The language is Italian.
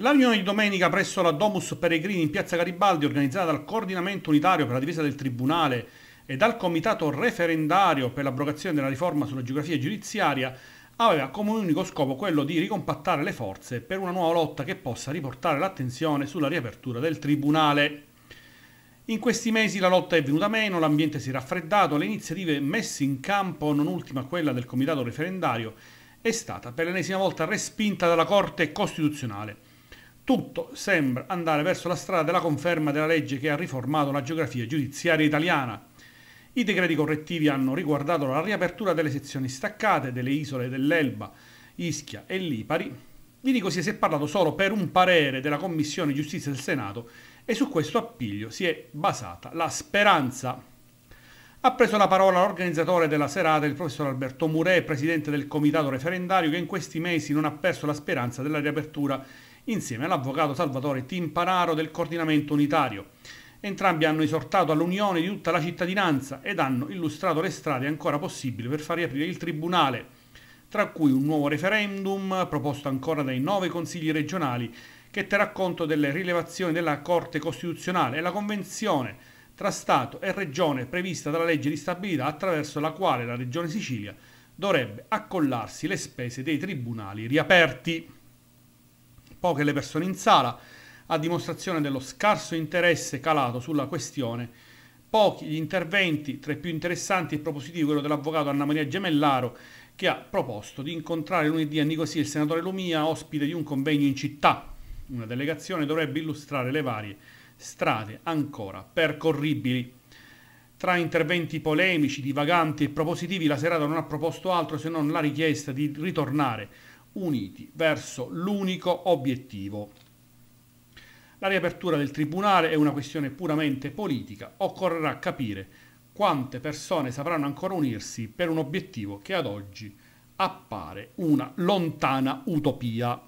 La riunione di domenica presso la Domus Peregrini in piazza Garibaldi, organizzata dal Coordinamento Unitario per la difesa del Tribunale e dal Comitato Referendario per l'abrogazione della riforma sulla geografia giudiziaria, aveva come unico scopo quello di ricompattare le forze per una nuova lotta che possa riportare l'attenzione sulla riapertura del Tribunale. In questi mesi la lotta è venuta meno, l'ambiente si è raffreddato, le iniziative messe in campo, non ultima quella del Comitato Referendario, è stata per l'ennesima volta respinta dalla Corte Costituzionale tutto sembra andare verso la strada della conferma della legge che ha riformato la geografia giudiziaria italiana. I decreti correttivi hanno riguardato la riapertura delle sezioni staccate delle isole dell'Elba, Ischia e Lipari. Vi dico si è parlato solo per un parere della Commissione Giustizia del Senato e su questo appiglio si è basata la speranza ha preso la parola l'organizzatore della serata, il professor Alberto Muré, presidente del comitato referendario, che in questi mesi non ha perso la speranza della riapertura insieme all'avvocato Salvatore Timpararo del coordinamento unitario. Entrambi hanno esortato all'unione di tutta la cittadinanza ed hanno illustrato le strade ancora possibili per far riaprire il Tribunale, tra cui un nuovo referendum proposto ancora dai nove consigli regionali che terrà conto delle rilevazioni della Corte Costituzionale e la Convenzione tra Stato e Regione prevista dalla legge di stabilità attraverso la quale la Regione Sicilia dovrebbe accollarsi le spese dei tribunali riaperti. Poche le persone in sala, a dimostrazione dello scarso interesse calato sulla questione, pochi gli interventi, tra i più interessanti e propositivi quello dell'avvocato Anna Maria Gemellaro, che ha proposto di incontrare lunedì a Nicosia il senatore Lumia, ospite di un convegno in città. Una delegazione dovrebbe illustrare le varie strade ancora percorribili. Tra interventi polemici, divaganti e propositivi, la serata non ha proposto altro se non la richiesta di ritornare uniti verso l'unico obiettivo. La riapertura del tribunale è una questione puramente politica, occorrerà capire quante persone sapranno ancora unirsi per un obiettivo che ad oggi appare una lontana utopia.